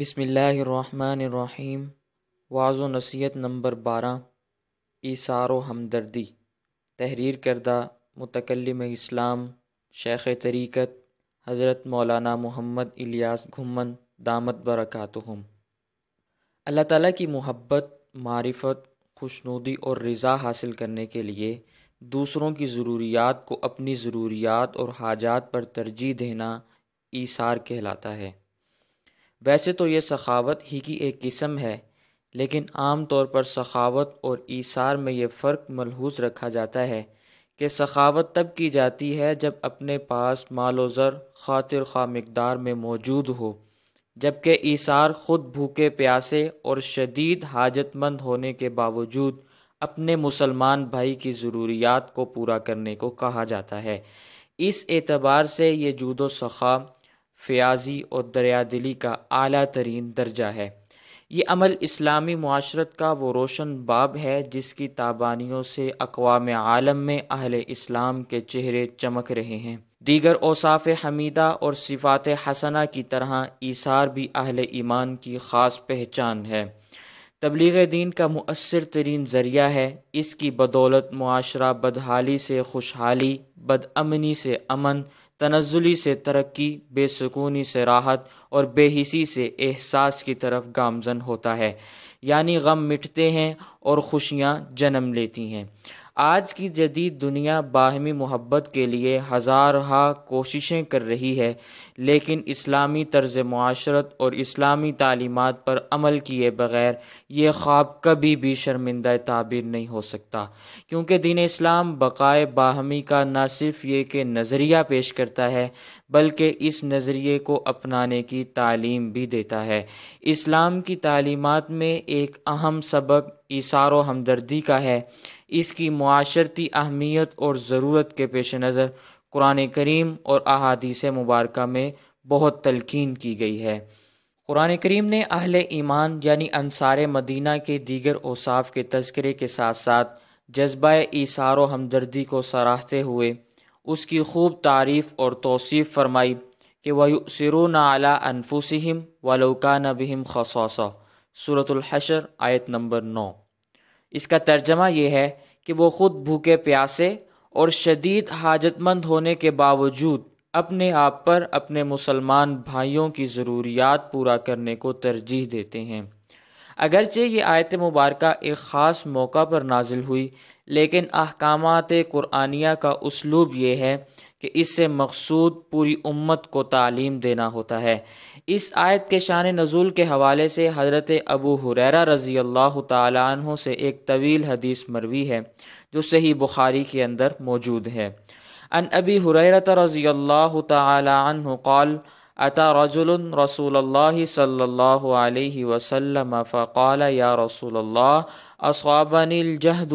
بسم اللہ الرحمن الرحیم واض و نصیحت نمبر بارہ ایثار و ہمدردی تحریر کردہ متکلم اسلام شیخ طریقت حضرت مولانا محمد الیاس گھمن دامت برکاتہم اللہ تعالیٰ کی محبت معرفت خوشنودی اور رضا حاصل کرنے کے لیے دوسروں کی ضروریات کو اپنی ضروریات اور حاجات پر ترجیح دینا ایثار کہلاتا ہے ویسے تو یہ سخاوت ہی کی ایک قسم ہے لیکن عام طور پر سخاوت اور ایثار میں یہ فرق ملحوظ رکھا جاتا ہے کہ سخاوت تب کی جاتی ہے جب اپنے پاس مال و ذر خاطر خواہ مقدار میں موجود ہو جبکہ ایثار خود بھوکے پیاسے اور شدید حاجت مند ہونے کے باوجود اپنے مسلمان بھائی کی ضروریات کو پورا کرنے کو کہا جاتا ہے اس اعتبار سے یہ جود و سخا فیاضی اور دریا دلی کا اعلیٰ ترین درجہ ہے یہ عمل اسلامی معاشرت کا وہ روشن باب ہے جس کی تابانیوں سے اقوام عالم میں اہل اسلام کے چہرے چمک رہے ہیں دیگر اوصاف حمیدہ اور صفات حسنہ کی طرح ایثار بھی اہل ایمان کی خاص پہچان ہے تبلیغ دین کا مؤثر ترین ذریعہ ہے اس کی بدولت معاشرہ بدحالی سے خوشحالی بد امنی سے امن تنزلی سے ترقی بے سکونی سے راحت اور بے حسی سے احساس کی طرف گامزن ہوتا ہے یعنی غم مٹتے ہیں اور خوشیاں جنم لیتی ہیں آج کی جدید دنیا باہمی محبت کے لیے ہزارہا کوششیں کر رہی ہے لیکن اسلامی طرز معاشرت اور اسلامی تعلیمات پر عمل کیے بغیر یہ خواب کبھی بھی شرمندہ تعبیر نہیں ہو سکتا کیونکہ دین اسلام بقائے باہمی کا نہ صرف یہ کہ نظریہ پیش کرتا ہے بلکہ اس نظریے کو اپنانے کی تعلیم بھی دیتا ہے اسلام کی تعلیمات میں ایک اہم سبق اثار و ہمدردی کا ہے اس کی معاشرتی اہمیت اور ضرورت کے پیش نظر قرآن کریم اور احادیث مبارکہ میں بہت تلقین کی گئی ہے قرآن کریم نے اہل ایمان یعنی انصار مدینہ کے دیگر اوصاف کے تذکرے کے ساتھ ساتھ جذبہ ایثار و ہمدردی کو سراہتے ہوئے اس کی خوب تعریف اور توصیف فرمائی کہ وہ سرو اعلیٰ انفوسم و لوکا نبہم خصوصا صورت الحشر آیت نمبر نو اس کا ترجمہ یہ ہے کہ وہ خود بھوکے پیاسے اور شدید حاجت مند ہونے کے باوجود اپنے آپ پر اپنے مسلمان بھائیوں کی ضروریات پورا کرنے کو ترجیح دیتے ہیں اگرچہ یہ آیت مبارکہ ایک خاص موقع پر نازل ہوئی لیکن احکامات قرآنیہ کا اسلوب یہ ہے کہ اس سے مقصود پوری امت کو تعلیم دینا ہوتا ہے اس آیت کے شان نزول کے حوالے سے حضرت ابو حریرا رضی اللہ تعالیٰ عنہ سے ایک طویل حدیث مروی ہے جو صحیح بخاری کے اندر موجود ہے ان ابی حریرت رضی اللہ تعالیٰ قال اتا رضول رسول اللہ صلی اللہ علیہ وسلم فقال یا رسول اللہ اصابنی الجہد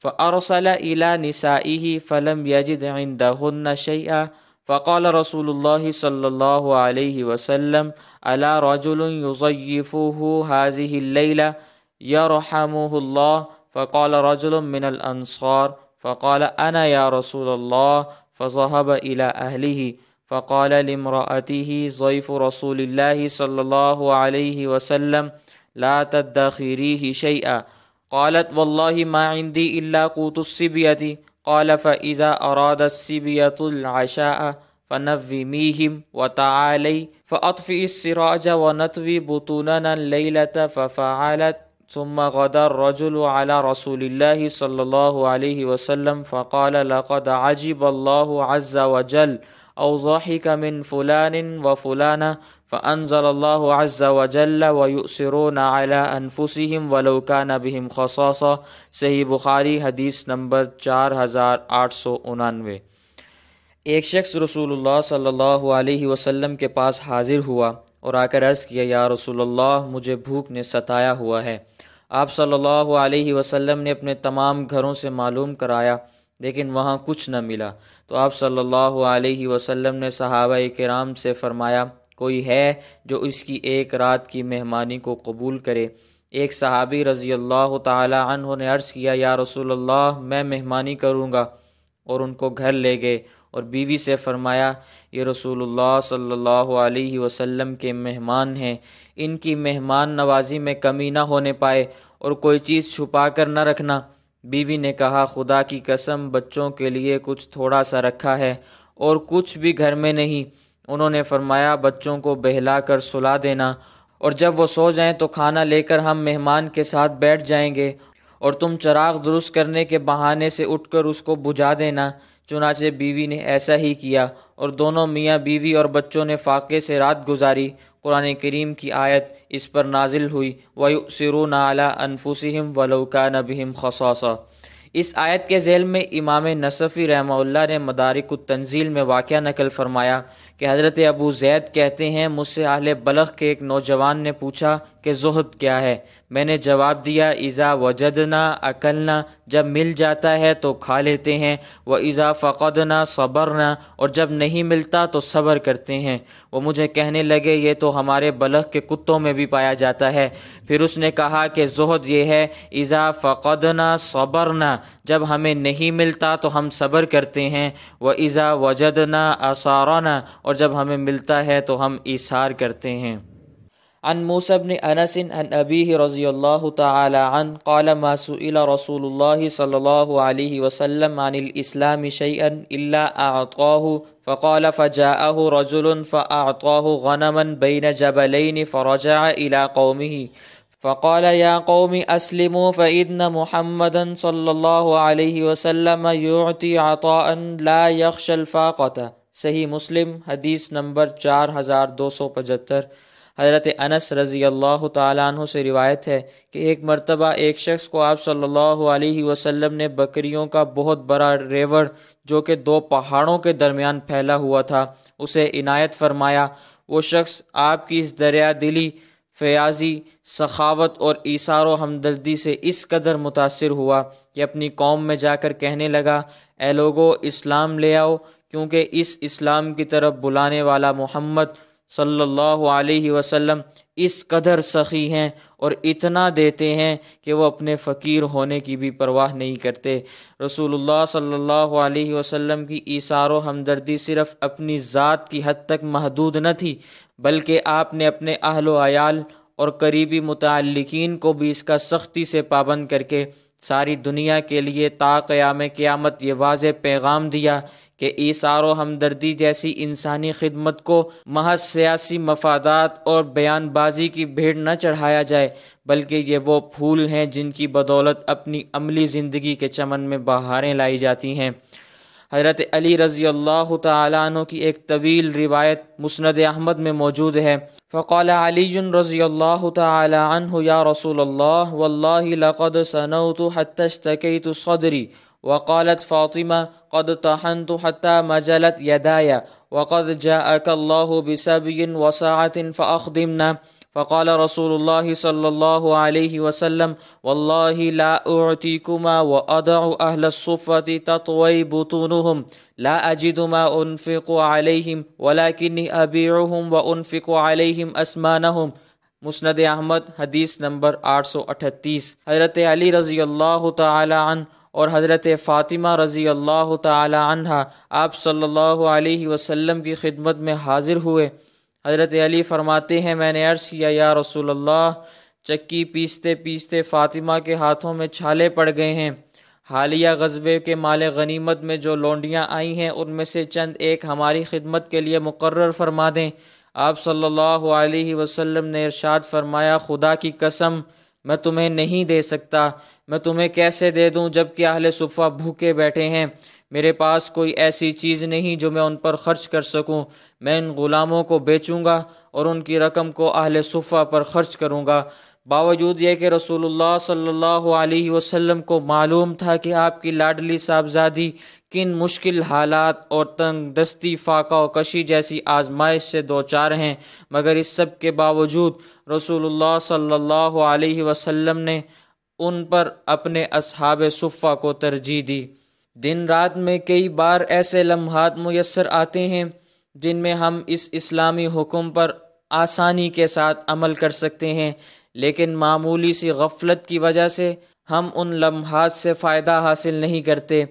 فأرسل إلى نسائه فلم يجد عندهن شيئا فقال رسول الله صلى الله عليه وسلم ألا رجل يضيفه هذه الليلة يرحمه الله فقال رجل من الأنصار فقال أنا يا رسول الله فذهب إلى أهله فقال لامرأته ضيف رسول الله صلى الله عليه وسلم لا تدخريه شيئا قالت والله ما عندي إلا قوت السبية قال فإذا أراد السبية العشاء فنظميهم وتعالي فأطفئ السراج ونطوي بطوننا الليلة ففعلت ثم غدا الرجل على رسول الله صلى الله عليه وسلم فقال لقد عجب الله عز وجل او ضحك من فلان وفلانا فانزل الله عز وجل ويؤثرون على انفسهم ولو كان بهم خصاصه صحیح بخاری حدیث نمبر 4899 ایک شخص رسول اللہ صلی اللہ علیہ وسلم کے پاس حاضر ہوا اور آ کر عرض کیا یا رسول اللہ مجھے بھوک نے ستایا ہوا ہے آپ صلی اللہ علیہ وسلم نے اپنے تمام گھروں سے معلوم کرایا لیکن وہاں کچھ نہ ملا تو آپ صلی اللہ علیہ وسلم نے صحابہ کرام سے فرمایا کوئی ہے جو اس کی ایک رات کی مہمانی کو قبول کرے ایک صحابی رضی اللہ تعالی عنہ نے عرض کیا یا رسول اللہ میں مہمانی کروں گا اور ان کو گھر لے گئے اور بیوی سے فرمایا یہ رسول اللہ صلی اللہ علیہ وسلم کے مہمان ہیں ان کی مہمان نوازی میں کمی نہ ہونے پائے اور کوئی چیز چھپا کر نہ رکھنا بیوی نے کہا خدا کی قسم بچوں کے لیے کچھ تھوڑا سا رکھا ہے اور کچھ بھی گھر میں نہیں انہوں نے فرمایا بچوں کو بہلا کر سلا دینا اور جب وہ سو جائیں تو کھانا لے کر ہم مہمان کے ساتھ بیٹھ جائیں گے اور تم چراغ درست کرنے کے بہانے سے اٹھ کر اس کو بجھا دینا چنانچہ بیوی نے ایسا ہی کیا اور دونوں میاں بیوی اور بچوں نے فاقے سے رات گزاری قرآن کریم کی آیت اس پر نازل ہوئی وَيُؤْسِرُونَ عَلَىٰ أَنفُسِهِمْ انفوسہم ولاوکا نبہم خصوصا اس آیت کے ذیل میں امام نصفی رحمہ اللہ نے مدارک التنزیل میں واقعہ نقل فرمایا کہ حضرت ابو زید کہتے ہیں مجھ سے اہل بلغ کے ایک نوجوان نے پوچھا کہ زہد کیا ہے میں نے جواب دیا ایزا وجدنا عقلنا جب مل جاتا ہے تو کھا لیتے ہیں وہ ایزا فقدنا صبرنا اور جب نہیں ملتا تو صبر کرتے ہیں وہ مجھے کہنے لگے یہ تو ہمارے بلغ کے کتوں میں بھی پایا جاتا ہے پھر اس نے کہا کہ زہد یہ ہے ایزا فقدنا صبرنا جب ہمیں نہیں ملتا تو ہم صبر کرتے ہیں وہ ایزا و جدنا اور اور جب ہمیں ملتا ہے تو ہم اصہار کرتے ہیں انس انموسبنسن ابی رضی عن قال ما سئل رسول اللہ صلی اللہ علیہ وسلم عن الاسلام اللہ الا اعطاه فقال فجاءه رجل فاعطاه غنما بین جبلين فرجع الى قومه فقال يا قوم اسلموا فان محمدا صلى الله علیہ وسلم یعطی عطاء لا یخشی الفاقه صحیح مسلم حدیث نمبر چار ہزار دو سو پچہتر حضرت انس رضی اللہ تعالیٰ عنہ سے روایت ہے کہ ایک مرتبہ ایک شخص کو آپ صلی اللہ علیہ وسلم نے بکریوں کا بہت بڑا ریوڑ جو کہ دو پہاڑوں کے درمیان پھیلا ہوا تھا اسے عنایت فرمایا وہ شخص آپ کی اس دریا دلی فیاضی سخاوت اور اثار و ہمدردی سے اس قدر متاثر ہوا کہ اپنی قوم میں جا کر کہنے لگا اے لوگو اسلام لے آؤ کیونکہ اس اسلام کی طرف بلانے والا محمد صلی اللہ علیہ وسلم اس قدر سخی ہیں اور اتنا دیتے ہیں کہ وہ اپنے فقیر ہونے کی بھی پرواہ نہیں کرتے رسول اللہ صلی اللہ علیہ وسلم کی ایثار و ہمدردی صرف اپنی ذات کی حد تک محدود نہ تھی بلکہ آپ نے اپنے اہل و عیال اور قریبی متعلقین کو بھی اس کا سختی سے پابند کر کے ساری دنیا کے لیے تا قیام قیامت یہ واضح پیغام دیا کہ ایثار و ہمدردی جیسی انسانی خدمت کو محض سیاسی مفادات اور بیان بازی کی بھیڑ نہ چڑھایا جائے بلکہ یہ وہ پھول ہیں جن کی بدولت اپنی عملی زندگی کے چمن میں بہاریں لائی جاتی ہیں حضرت علی رضی اللہ تعالیٰ عنہ کی ایک طویل روایت مسند احمد میں موجود ہے فقال علی رضی اللہ تعالیٰ عنہ یا رسول اللہ واللہ لقد سنوت حتی اشتکیت صدری وقالت فاطمة قد طحنت حتى مجلت يداي وقد جاءك الله بسبي وساعة فأخدمنا فقال رسول الله صلى الله عليه وسلم والله لا أعطيكما وأدع أهل الصفة تطوي بطونهم لا أجد ما أنفق عليهم ولكني أبيعهم وأنفق عليهم أسمانهم مسند احمد حدیث نمبر 838 حضرت علی رضی اللہ تعالی عنہ اور حضرت فاطمہ رضی اللہ تعالی عنہ آپ صلی اللہ علیہ وسلم کی خدمت میں حاضر ہوئے حضرت علی فرماتے ہیں میں نے عرض کیا یا رسول اللہ چکی پیستے پیستے فاطمہ کے ہاتھوں میں چھالے پڑ گئے ہیں حالیہ غزبے کے مال غنیمت میں جو لونڈیاں آئی ہیں ان میں سے چند ایک ہماری خدمت کے لیے مقرر فرما دیں آپ صلی اللہ علیہ وسلم نے ارشاد فرمایا خدا کی قسم میں تمہیں نہیں دے سکتا میں تمہیں کیسے دے دوں جب کہ اہل صفحہ بھوکے بیٹھے ہیں میرے پاس کوئی ایسی چیز نہیں جو میں ان پر خرچ کر سکوں میں ان غلاموں کو بیچوں گا اور ان کی رقم کو اہل صفحہ پر خرچ کروں گا باوجود یہ کہ رسول اللہ صلی اللہ علیہ وسلم کو معلوم تھا کہ آپ کی لاڈلی صاحبزادی کن مشکل حالات اور تنگ دستی فاقہ و کشی جیسی آزمائش سے دوچار ہیں مگر اس سب کے باوجود رسول اللہ صلی اللہ علیہ وسلم نے ان پر اپنے اصحاب صفہ کو ترجیح دی دن رات میں کئی بار ایسے لمحات میسر آتے ہیں جن میں ہم اس اسلامی حکم پر آسانی کے ساتھ عمل کر سکتے ہیں لیکن معمولی سی غفلت کی وجہ سے ہم ان لمحات سے فائدہ حاصل نہیں کرتے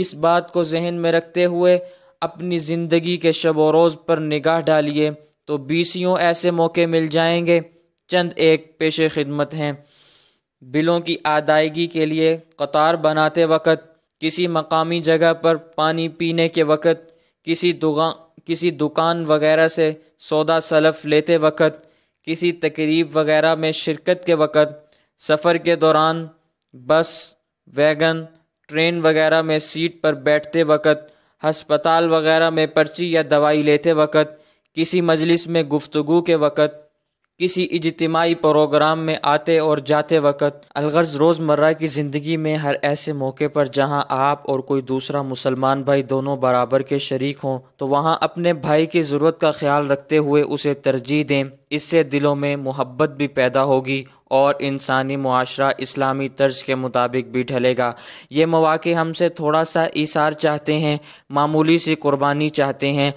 اس بات کو ذہن میں رکھتے ہوئے اپنی زندگی کے شب و روز پر نگاہ ڈالیے تو بیسیوں ایسے موقع مل جائیں گے چند ایک پیش خدمت ہیں بلوں کی ادائیگی کے لیے قطار بناتے وقت کسی مقامی جگہ پر پانی پینے کے وقت کسی دکان کسی دکان وغیرہ سے سودا سلف لیتے وقت کسی تقریب وغیرہ میں شرکت کے وقت سفر کے دوران بس ویگن ٹرین وغیرہ میں سیٹ پر بیٹھتے وقت ہسپتال وغیرہ میں پرچی یا دوائی لیتے وقت کسی مجلس میں گفتگو کے وقت کسی اجتماعی پروگرام میں آتے اور جاتے وقت الغرض روز مرہ کی زندگی میں ہر ایسے موقع پر جہاں آپ اور کوئی دوسرا مسلمان بھائی دونوں برابر کے شریک ہوں تو وہاں اپنے بھائی کی ضرورت کا خیال رکھتے ہوئے اسے ترجیح دیں اس سے دلوں میں محبت بھی پیدا ہوگی اور انسانی معاشرہ اسلامی طرز کے مطابق بھی ڈھلے گا یہ مواقع ہم سے تھوڑا سا ایثار چاہتے ہیں معمولی سی قربانی چاہتے ہیں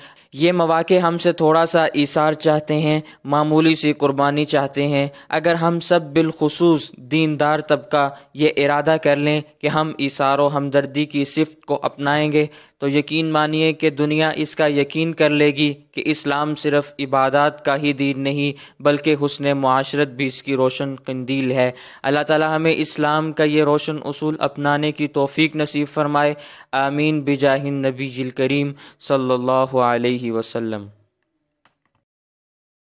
یہ مواقع ہم سے تھوڑا سا ایثار چاہتے ہیں معمولی سی قربانی چاہتے ہیں اگر ہم سب بالخصوص دیندار طبقہ یہ ارادہ کر لیں کہ ہم ایثار و ہمدردی کی صفت کو اپنائیں گے تو یقین مانیے کہ دنیا اس کا یقین کر لے گی کہ اسلام صرف عبادات کا ہی دین نہیں بلکہ حسن معاشرت بھی اس کی روشن قندیل ہے اللہ تعالی ہمیں اسلام کا یہ روشن اصول اپنانے کی توفیق نصیب فرمائے آمین بجاہ نبی جل کریم صلی اللہ علیہ وسلم